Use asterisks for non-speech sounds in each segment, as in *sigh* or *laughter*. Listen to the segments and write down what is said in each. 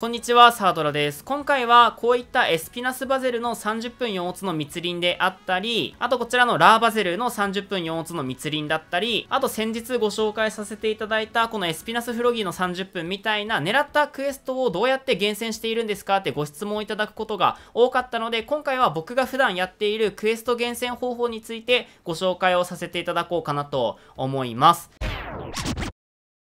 こんにちは、サードラです。今回はこういったエスピナスバゼルの30分4オツの密林であったり、あとこちらのラーバゼルの30分4オツの密林だったり、あと先日ご紹介させていただいたこのエスピナスフロギーの30分みたいな狙ったクエストをどうやって厳選しているんですかってご質問をいただくことが多かったので、今回は僕が普段やっているクエスト厳選方法についてご紹介をさせていただこうかなと思います。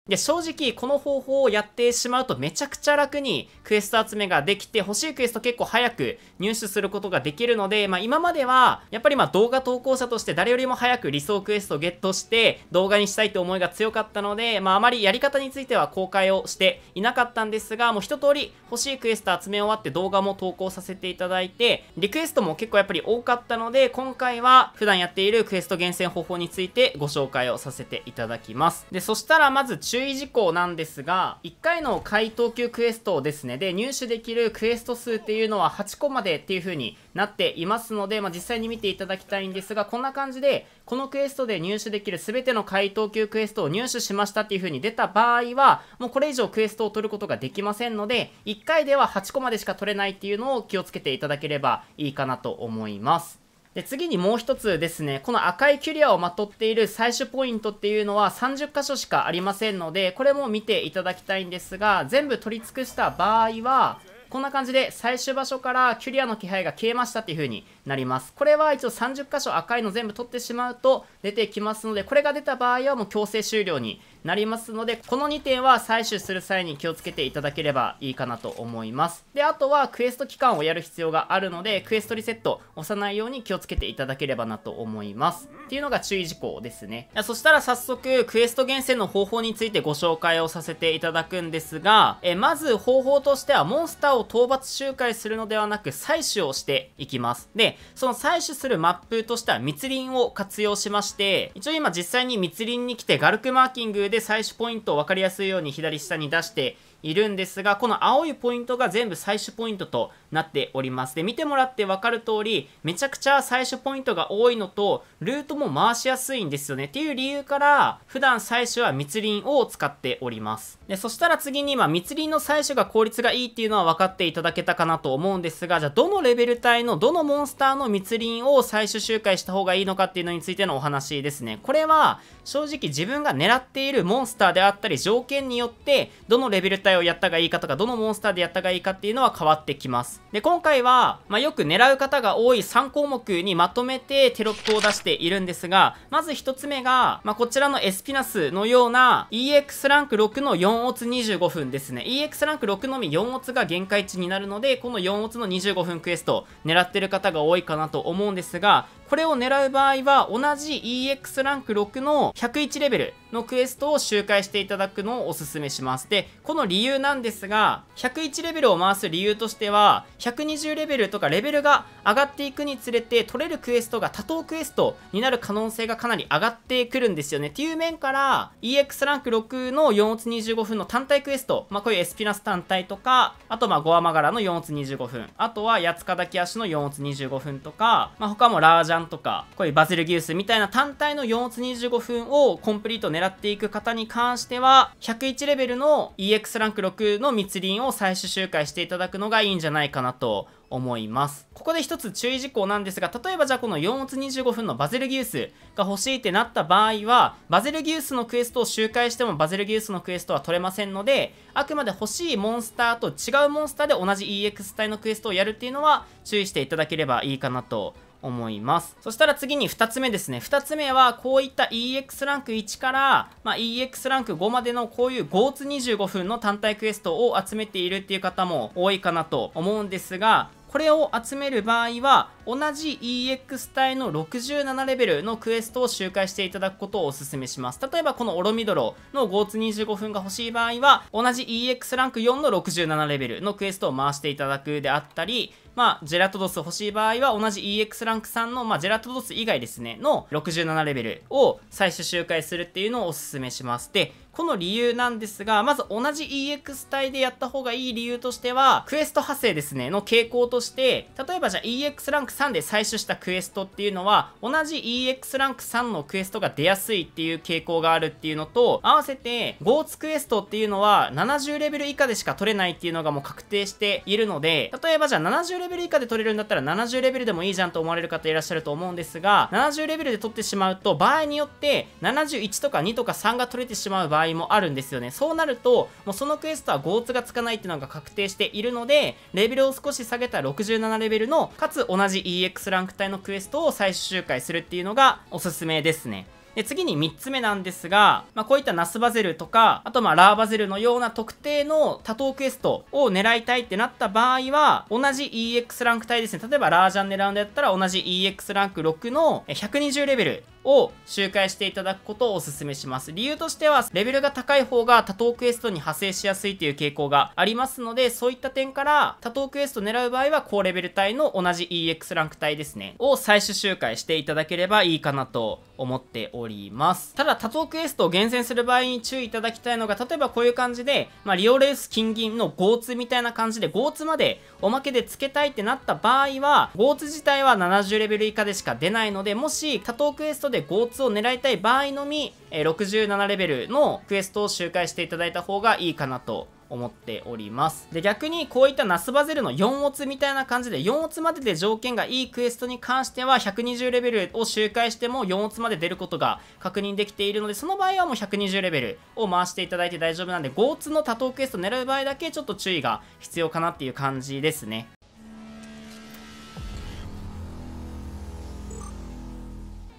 で、正直、この方法をやってしまうとめちゃくちゃ楽にクエスト集めができて、欲しいクエスト結構早く入手することができるので、まあ今までは、やっぱりまあ動画投稿者として誰よりも早く理想クエストをゲットして動画にしたいって思いが強かったので、まああまりやり方については公開をしていなかったんですが、もう一通り欲しいクエスト集め終わって動画も投稿させていただいて、リクエストも結構やっぱり多かったので、今回は普段やっているクエスト厳選方法についてご紹介をさせていただきます。で、そしたらまず注意事項なんですが、1回の回答級クエストですね、で、入手できるクエスト数っていうのは8個までっていう風になっていますので、まあ、実際に見ていただきたいんですが、こんな感じで、このクエストで入手できる全ての回答級クエストを入手しましたっていう風に出た場合は、もうこれ以上クエストを取ることができませんので、1回では8個までしか取れないっていうのを気をつけていただければいいかなと思います。で、次にもう一つですね、この赤いキュリアをまとっている採取ポイントっていうのは30箇所しかありませんので、これも見ていただきたいんですが、全部取り尽くした場合は、こんな感じで最終場所からキュリアの気配が消えましたっていう風になります。これは一応30箇所赤いの全部取ってしまうと出てきますので、これが出た場合はもう強制終了になりますので、この2点は採取する際に気をつけていただければいいかなと思います。で、あとはクエスト期間をやる必要があるので、クエストリセット押さないように気をつけていただければなと思います。っていうのが注意事項ですね。そしたら早速、クエスト厳選の方法についてご紹介をさせていただくんですが、えまず方法としてはモンスターを討伐周回するのではなく採取をしていきます。で、その採取するマップとしては密林を活用しまして、一応今実際に密林に来てガルクマーキングで採取ポイントを分かりやすいように左下に出しているんですが、この青いポイントが全部採取ポイントとなっております。で、見てもらって分かる通り、めちゃくちゃ最初ポイントが多いのと、ルートも回しやすいんですよね。っていう理由から、普段最初は密林を使っております。で、そしたら次に、今密林の最初が効率がいいっていうのは分かっていただけたかなと思うんですが、じゃあ、どのレベル帯のどのモンスターの密林を最終周回した方がいいのかっていうのについてのお話ですね。これは、正直自分が狙っているモンスターであったり、条件によって、どのレベル帯をやったがいいかとか、どのモンスターでやったがいいかっていうのは変わってきます。で、今回は、まあ、よく狙う方が多い3項目にまとめてテロップを出しているんですが、まず1つ目が、まあ、こちらのエスピナスのような EX ランク6の4オツ25分ですね。EX ランク6のみ4オツが限界値になるので、この4オツの25分クエスト狙ってる方が多いかなと思うんですが、これを狙う場合は、同じ EX ランク6の101レベルのクエストを周回していただくのをおすすめします。で、この理由なんですが、101レベルを回す理由としては、120レベルとかレベルが上がっていくにつれて、取れるクエストが多頭クエストになる可能性がかなり上がってくるんですよね。っていう面から、EX ランク6の4月25分の単体クエスト、まあ、こういうエスピナス単体とか、あとまあ、ゴアマガラの4月25分、あとは、八つかだき足の4月25分とか、まあ、他もラージャャンとか、こういうバゼルギウスみたいな単体の4つ25分をコンプリート狙っていく方に関しては、101レベルの EX ランク6の密林を最終周回していただくのがいいんじゃないかなと思います。ここで一つ注意事項なんですが、例えばじゃあこの4つ25分のバゼルギウスが欲しいってなった場合は、バゼルギウスのクエストを周回してもバゼルギウスのクエストは取れませんので、あくまで欲しいモンスターと違うモンスターで同じ EX 体のクエストをやるっていうのは注意していただければいいかなと思います。そしたら次に2つ目ですね。2つ目は、こういった EX ランク1から、まあ、EX ランク5までのこういう5つ25分の単体クエストを集めているっていう方も多いかなと思うんですが、これを集める場合は、同じ EX 帯の67レベルのクエストを周回していただくことをお勧めします。例えばこのオロミドロのゴーツ25分が欲しい場合は、同じ EX ランク4の67レベルのクエストを回していただくであったり、まあ、ジェラトドス欲しい場合は、同じ EX ランク3の、まあ、ジェラトドス以外ですね、の67レベルを最初周回するっていうのをお勧めします。で、この理由なんですが、まず同じ EX 帯でやった方がいい理由としては、クエスト派生ですね、の傾向として、例えばじゃあ EX ランク3で採取したクエストっていうのは同じ EX ランク3のクエストが出やすいっていう傾向があるっていうのと合わせてゴーツクエストっていうのは70レベル以下でしか取れないっていうのがもう確定しているので例えばじゃあ70レベル以下で取れるんだったら70レベルでもいいじゃんと思われる方いらっしゃると思うんですが70レベルで取ってしまうと場合によって71とか2とか3が取れてしまう場合もあるんですよねそうなるともうそのクエストはゴーツがつかないっていうのが確定しているのでレベルを少し下げた67レベルのかつ同じ EX ランク帯のクエストを最終回するっていうのがおすすめですね。で、次に3つ目なんですが、まあ、こういったナスバゼルとか、あとまあラーバゼルのような特定の多頭クエストを狙いたいってなった場合は、同じ EX ランク帯ですね。例えばラージャン狙うんだったら同じ EX ランク6の120レベルを周回していただくことをお勧めします。理由としては、レベルが高い方が多頭クエストに派生しやすいという傾向がありますので、そういった点から、多頭クエストを狙う場合は、高レベル帯の同じ EX ランク帯ですね、を最終周回していただければいいかなと思っております。ただ、多頭クエストを厳選する場合に注意いただきたいのが、例えばこういう感じで、まあ、リオレース金銀のゴーツみたいな感じで、ゴーツまでおまけで付けたいってなった場合は、ゴーツ自体は70レベル以下でしか出ないので、もし多頭クエストでで Go2 を狙いたい場合のみ、え67レベルのクエストを周回していただいた方がいいかなと思っております。で、逆にこういったナスバゼルの4オツみたいな感じで、4オツまでで条件がいいクエストに関しては、120レベルを周回しても4オツまで出ることが確認できているので、その場合はもう120レベルを回していただいて大丈夫なんで、5オツの多頭クエスト狙う場合だけちょっと注意が必要かなっていう感じですね。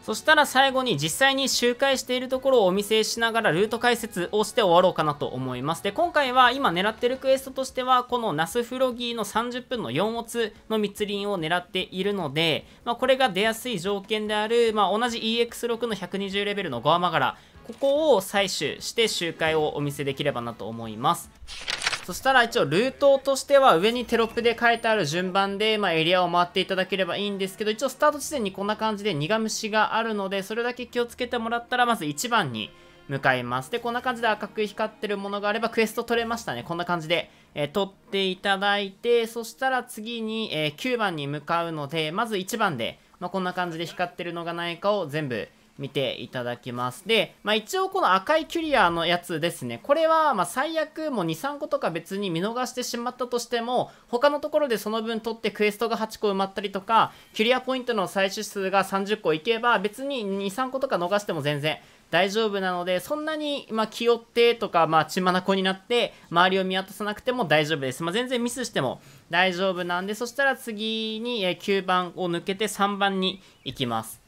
そしたら最後に実際に周回しているところをお見せしながらルート解説をして終わろうかなと思います。で、今回は今狙ってるクエストとしては、このナスフロギーの30分の4オツの密林を狙っているので、まあ、これが出やすい条件である、まあ、同じ EX6 の120レベルのゴアマガラ、ここを採取して周回をお見せできればなと思います。そしたら一応ルートとしては上にテロップで書いてある順番で、まあ、エリアを回っていただければいいんですけど、一応スタート地点にこんな感じで苦虫があるので、それだけ気をつけてもらったら、まず1番に向かいます。で、こんな感じで赤く光ってるものがあればクエスト取れましたね。こんな感じで、えー、取っていただいて、そしたら次に、えー、9番に向かうので、まず1番で、まあ、こんな感じで光ってるのがないかを全部、見ていただきます。で、まあ、一応この赤いキュリアのやつですね。これは、ま最悪もう2、3個とか別に見逃してしまったとしても、他のところでその分取ってクエストが8個埋まったりとか、キュリアポイントの採取数が30個いけば、別に2、3個とか逃しても全然大丈夫なので、そんなに、まあ、気負ってとか、まあ、血眼になって、周りを見渡さなくても大丈夫です。まあ、全然ミスしても大丈夫なんで、そしたら次に9番を抜けて3番に行きます。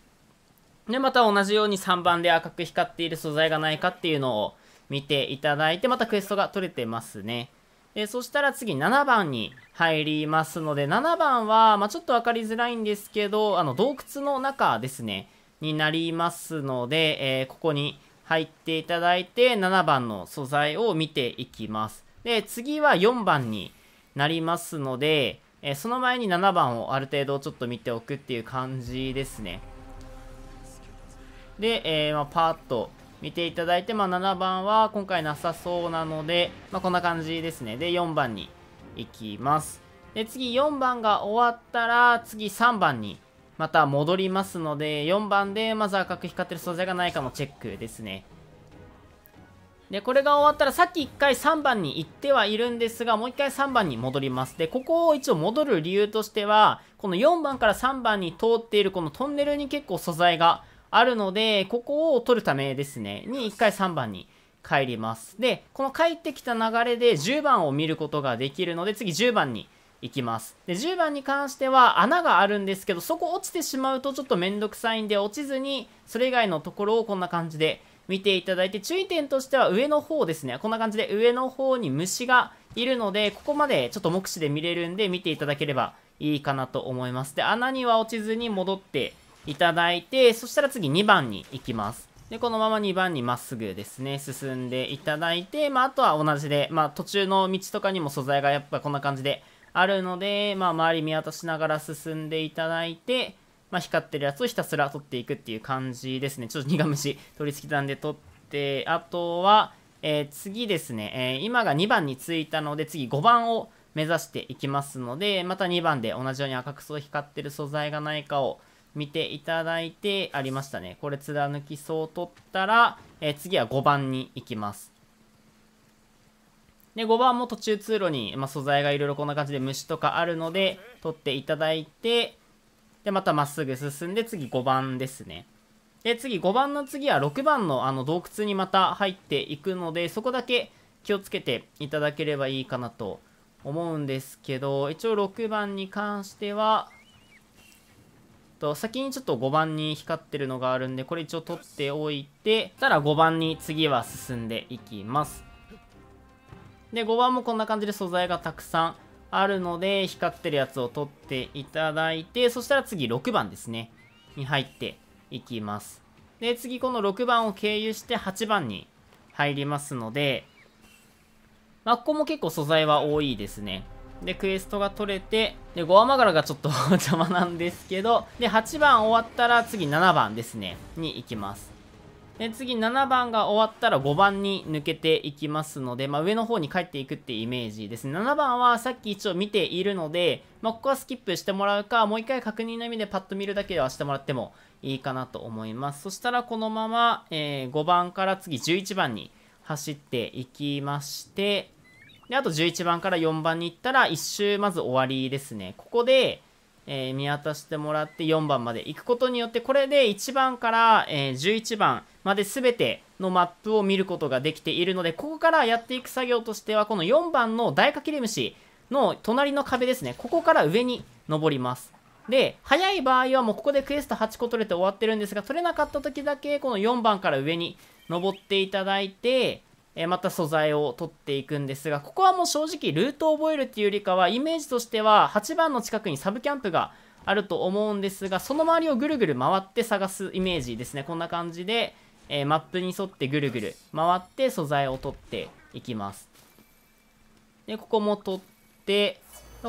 で、また同じように3番で赤く光っている素材がないかっていうのを見ていただいて、またクエストが取れてますね。で、そしたら次7番に入りますので、7番は、まあ、ちょっと分かりづらいんですけど、あの、洞窟の中ですね、になりますので、えー、ここに入っていただいて、7番の素材を見ていきます。で、次は4番になりますので、えー、その前に7番をある程度ちょっと見ておくっていう感じですね。で、えー、まあ、パーッと見ていただいて、まあ、7番は今回なさそうなので、まあ、こんな感じですね。で、4番に行きます。で、次4番が終わったら、次3番にまた戻りますので、4番でまず赤く光ってる素材がないかもチェックですね。で、これが終わったら、さっき1回3番に行ってはいるんですが、もう1回3番に戻ります。で、ここを一応戻る理由としては、この4番から3番に通っているこのトンネルに結構素材があるので、ここを取るためですね、に1回3番に帰ります。で、この帰ってきた流れで10番を見ることができるので、次10番に行きます。で、10番に関しては穴があるんですけど、そこ落ちてしまうとちょっとめんどくさいんで、落ちずに、それ以外のところをこんな感じで見ていただいて、注意点としては上の方ですね。こんな感じで上の方に虫がいるので、ここまでちょっと目視で見れるんで、見ていただければいいかなと思います。で、穴には落ちずに戻って、いただいて、そしたら次2番に行きます。で、このまま2番にまっすぐですね、進んでいただいて、まあ、あとは同じで、まあ、途中の道とかにも素材がやっぱこんな感じであるので、まあ、周り見渡しながら進んでいただいて、まあ、光ってるやつをひたすら取っていくっていう感じですね。ちょっと苦虫取り付きたんで取って、あとは、えー、次ですね、えー、今が2番に着いたので、次5番を目指していきますので、また2番で同じように赤くそ光ってる素材がないかを見ていただいてありましたね。これ貫きそう取ったら、えー、次は5番に行きます。で、5番も途中通路に、まあ、素材がいろいろこんな感じで虫とかあるので、取っていただいて、で、またまっすぐ進んで、次5番ですね。で、次5番の次は6番のあの洞窟にまた入っていくので、そこだけ気をつけていただければいいかなと思うんですけど、一応6番に関しては、と先にちょっと5番に光ってるのがあるんでこれ一応取っておいてたら5番に次は進んでいきますで5番もこんな感じで素材がたくさんあるので光ってるやつを取っていただいてそしたら次6番ですねに入っていきますで次この6番を経由して8番に入りますのでまあ、ここも結構素材は多いですね。で、クエストが取れて、で、ゴアマガラがちょっと *laughs* 邪魔なんですけど、で、8番終わったら次7番ですね、に行きます。で、次7番が終わったら5番に抜けていきますので、まあ、上の方に帰っていくっていうイメージですね。7番はさっき一応見ているので、まあ、ここはスキップしてもらうか、もう一回確認の意味でパッと見るだけではしてもらってもいいかなと思います。そしたらこのまま、えー、5番から次11番に走っていきまして、で、あと11番から4番に行ったら、1周まず終わりですね。ここで、えー、見渡してもらって4番まで行くことによって、これで1番から、えー、11番まで全てのマップを見ることができているので、ここからやっていく作業としては、この4番の大掛きり虫の隣の壁ですね。ここから上に登ります。で、早い場合はもうここでクエスト8個取れて終わってるんですが、取れなかった時だけ、この4番から上に登っていただいて、えまた素材を取っていくんですが、ここはもう正直ルートを覚えるっていうよりかは、イメージとしては8番の近くにサブキャンプがあると思うんですが、その周りをぐるぐる回って探すイメージですね。こんな感じで、えー、マップに沿ってぐるぐる回って素材を取っていきます。で、ここも取って、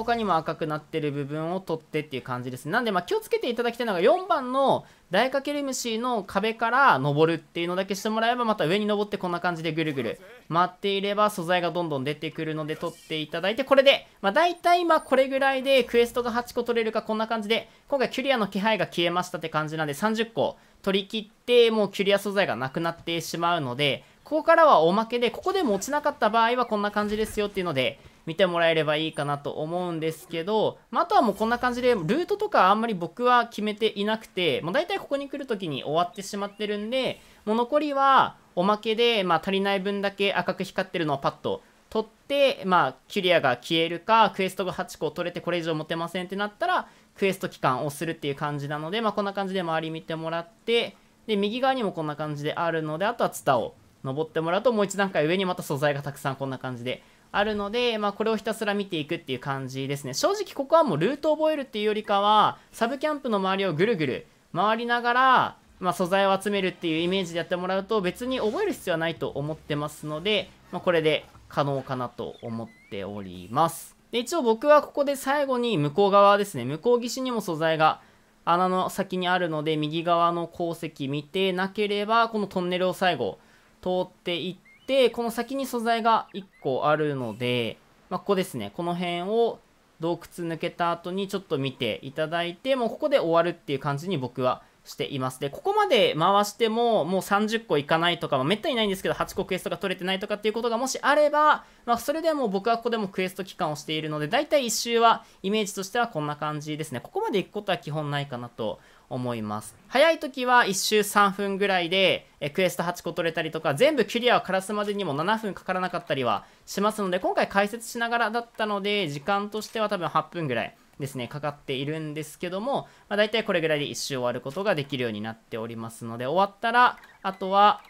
他にも赤くなってる部分を取ってっていう感じですなんでまあ気をつけていただきたいのが4番のダイカケルムシの壁から登るっていうのだけしてもらえばまた上に登ってこんな感じでぐるぐる回っていれば素材がどんどん出てくるので取っていただいてこれでまあ大体まあこれぐらいでクエストが8個取れるかこんな感じで今回キュリアの気配が消えましたって感じなんで30個取り切ってもうキュリア素材がなくなってしまうのでここからはおまけで、ここで持ちなかった場合はこんな感じですよっていうので、見てもらえればいいかなと思うんですけど、まあ、とはもうこんな感じで、ルートとかあんまり僕は決めていなくて、もう大体ここに来る時に終わってしまってるんで、もう残りはおまけで、まあ、足りない分だけ赤く光ってるのをパッと取って、まあ、キュリアが消えるか、クエストが8個取れてこれ以上持てませんってなったら、クエスト期間をするっていう感じなので、まあ、こんな感じで周り見てもらって、で、右側にもこんな感じであるので、あとはツタを登ってもらうと、もう一段階上にまた素材がたくさんこんな感じであるので、まあ、これをひたすら見ていくっていう感じですね。正直ここはもうルートを覚えるっていうよりかは、サブキャンプの周りをぐるぐる回りながら、まあ、素材を集めるっていうイメージでやってもらうと、別に覚える必要はないと思ってますので、まあ、これで可能かなと思っております。で、一応僕はここで最後に向こう側ですね、向こう岸にも素材が穴の先にあるので、右側の鉱石見てなければ、このトンネルを最後通っていって、、この先に素材が1個あるので、まあ、ここですね。この辺を洞窟抜けた後にちょっと見ていただいて、もうここで終わるっていう感じに僕はしています。で、ここまで回しても、もう30個いかないとか、まあ、めったにないんですけど、8個クエストが取れてないとかっていうことがもしあれば、まあ、それでも僕はここでもクエスト期間をしているので、だいたい1周は、イメージとしてはこんな感じですね。ここまで行くことは基本ないかなと思います。早い時は1周3分ぐらいで、クエスト8個取れたりとか、全部クリアを枯らすまでにも7分かからなかったりはしますので、今回解説しながらだったので、時間としては多分8分ぐらいですね、かかっているんですけども、まあ、大体これぐらいで1周終わることができるようになっておりますので、終わったら、あとは、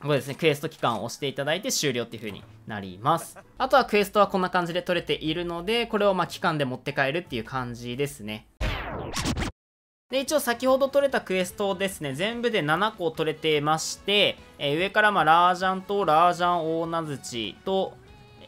これですね、クエスト期間を押していただいて終了っていう風になります。あとはクエストはこんな感じで取れているので、これをま期間で持って帰るっていう感じですね。で、一応先ほど取れたクエストをですね、全部で7個取れてまして、えー、上からまあラージャンとラージャンオーナズチと、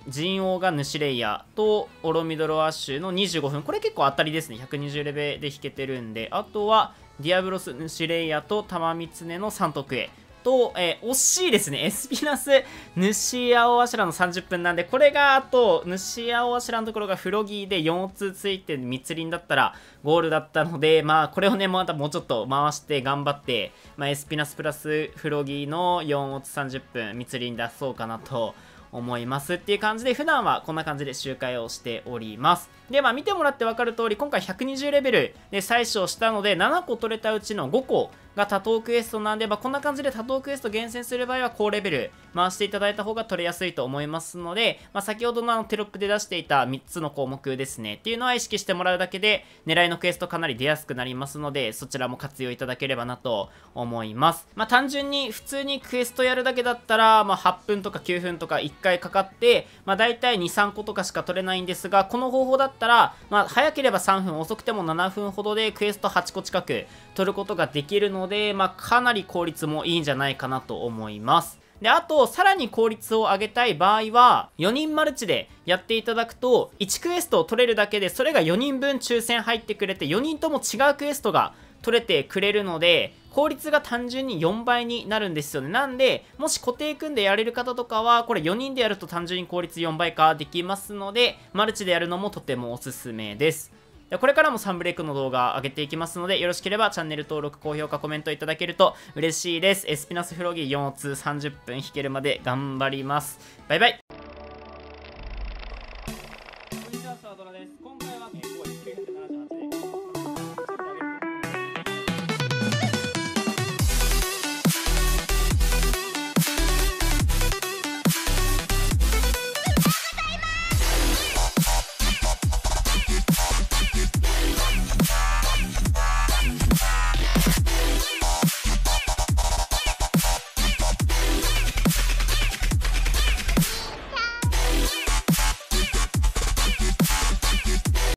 人王がシレイヤーとオロミドロアッシュの25分。これ結構当たりですね。120レベルで弾けてるんで。あとは、ディアブロスヌシレイヤーと玉三ツネの3得へ。と、えー、惜しいですね。エスピナス、主シラの30分なんで、これが、あと、主シラのところがフロギーで4つついて密林だったら、ゴールだったので、まあ、これをね、またもうちょっと回して頑張って、まあ、エスピナスプラスフロギーの4オツ30分密林出そうかなと思いますっていう感じで普段はこんな感じで周回をしておりますでまあ見てもらって分かる通り今回120レベルで採取をしたので7個取れたうちの5個が多頭クエストなんで、まあ、こんな感じで多頭クエスト厳選する場合は高レベル回していただいた方が取れやすいと思いますので、まあ、先ほどのあのテロップで出していた3つの項目ですねっていうのは意識してもらうだけで狙いのクエストかなり出やすくなりますのでそちらも活用いただければなと思います、まあ、単純に普通にクエストやるだけだったら、まあ、8分とか9分とか1回かかって、まあ、大体23個とかしか取れないんですがこの方法だったら、まあ、早ければ3分遅くても7分ほどでクエスト8個近く取ることができるのでので、まあ、かなり効率もいいんじゃないかなと思います。で、あと、さらに効率を上げたい場合は、4人マルチでやっていただくと、1クエストを取れるだけで、それが4人分抽選入ってくれて、4人とも違うクエストが取れてくれるので、効率が単純に4倍になるんですよね。なんで、もし固定組んでやれる方とかは、これ4人でやると単純に効率4倍化できますので、マルチでやるのもとてもおすすめです。これからもサンブレイクの動画上げていきますので、よろしければチャンネル登録、高評価、コメントいただけると嬉しいです。エスピナスフロギー4通30分弾けるまで頑張ります。バイバイこんにちは、サードラです。今回は、えー、970